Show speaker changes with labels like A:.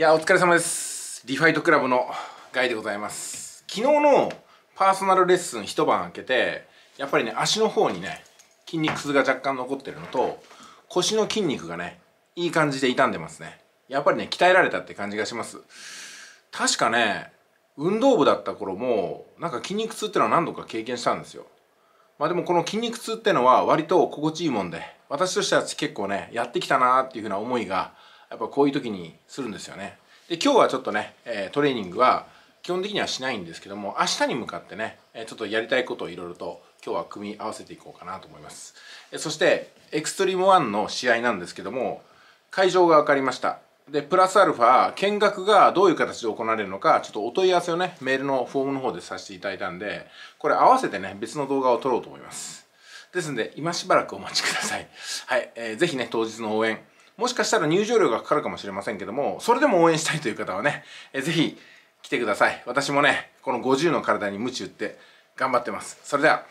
A: いやお疲れ様ですリファイトクラブのガイでございます昨日のパーソナルレッスン一晩明けてやっぱりね足の方にね筋肉痛が若干残ってるのと腰の筋肉がねいい感じで傷んでますねやっぱりね鍛えられたって感じがします確かね運動部だった頃もなんか筋肉痛ってのは何度か経験したんですよまあでもこの筋肉痛ってのは割と心地いいもんで私としては結構ねやってきたなーっていうふうな思いがやっぱこういう時にするんですよねで今日はちょっとね、えトレーニングは基本的にはしないんですけども明日に向かってねちょっとやりたいことをいろいろと今日は組み合わせていこうかなと思いますそしてエクストリーム1の試合なんですけども会場が分かりましたでプラスアルファ見学がどういう形で行われるのかちょっとお問い合わせをねメールのフォームの方でさせていただいたんでこれ合わせてね別の動画を撮ろうと思いますですんで今しばらくお待ちくださいはい、えー、ぜひね当日の応援もしかしたら入場料がかかるかもしれませんけども、それでも応援したいという方はね、えぜひ来てください。私もね、この50の体に鞭打って頑張ってます。それでは。